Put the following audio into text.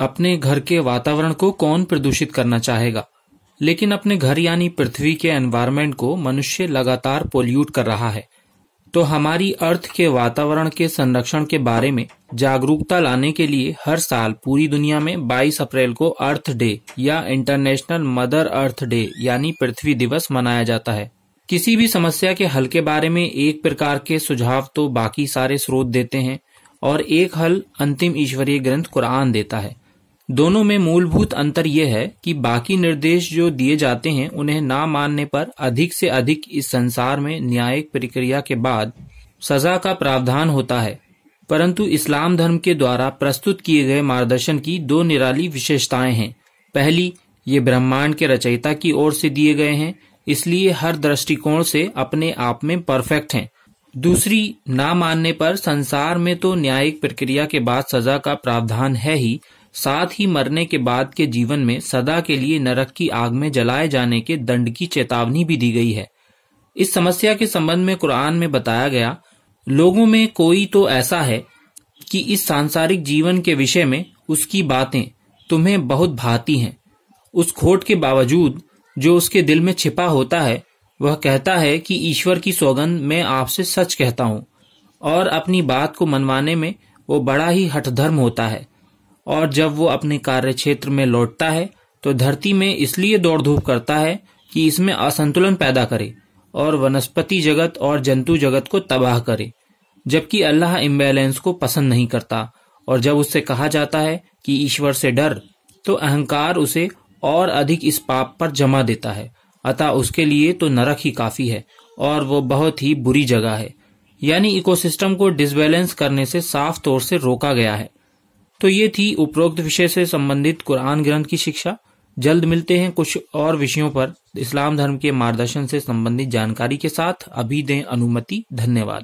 अपने घर के वातावरण को कौन प्रदूषित करना चाहेगा लेकिन अपने घर यानी पृथ्वी के एनवायरमेंट को मनुष्य लगातार पोल्यूट कर रहा है तो हमारी अर्थ के वातावरण के संरक्षण के बारे में जागरूकता लाने के लिए हर साल पूरी दुनिया में 22 अप्रैल को अर्थ डे या इंटरनेशनल मदर अर्थ डे यानी पृथ्वी दिवस मनाया जाता है किसी भी समस्या के हल के बारे में एक प्रकार के सुझाव तो बाकी सारे स्रोत देते हैं और एक हल अंतिम ईश्वरीय ग्रंथ कुरान देता है दोनों में मूलभूत अंतर यह है कि बाकी निर्देश जो दिए जाते हैं उन्हें ना मानने पर अधिक से अधिक इस संसार में न्यायिक प्रक्रिया के बाद सजा का प्रावधान होता है परंतु इस्लाम धर्म के द्वारा प्रस्तुत किए गए मार्गदर्शन की दो निराली विशेषताएं हैं पहली ये ब्रह्मांड के रचयिता की ओर से दिए गए हैं इसलिए हर दृष्टिकोण से अपने आप में परफेक्ट हैं दूसरी ना मानने पर संसार में तो न्यायिक प्रक्रिया के बाद सजा का प्रावधान है ही साथ ही मरने के बाद के जीवन में सदा के लिए नरक की आग में जलाए जाने के दंड की चेतावनी भी दी गई है इस समस्या के संबंध में कुरान में बताया गया लोगों में कोई तो ऐसा है कि इस सांसारिक जीवन के विषय में उसकी बातें तुम्हें बहुत भाती हैं उस खोट के बावजूद जो उसके दिल में छिपा होता है वह कहता है कि ईश्वर की सौगंध मैं आपसे सच कहता हूँ और अपनी बात को मनवाने में वो बड़ा ही हठधर्म होता है और जब वो अपने कार्य क्षेत्र में लौटता है तो धरती में इसलिए दौड़ धूप करता है कि इसमें असंतुलन पैदा करे और वनस्पति जगत और जंतु जगत को तबाह करे जबकि अल्लाह इम्बेलेंस को पसंद नहीं करता और जब उससे कहा जाता है कि ईश्वर से डर तो अहंकार उसे और अधिक इस पाप पर जमा देता है अतः उसके लिए तो नरक ही काफी है और वो बहुत ही बुरी जगह है यानी इकोसिस्टम को डिसबैलेंस करने से साफ तौर से रोका गया है तो ये थी उपरोक्त विषय से संबंधित कुरान ग्रंथ की शिक्षा जल्द मिलते हैं कुछ और विषयों पर इस्लाम धर्म के मार्गदर्शन से संबंधित जानकारी के साथ अभी दें अनुमति धन्यवाद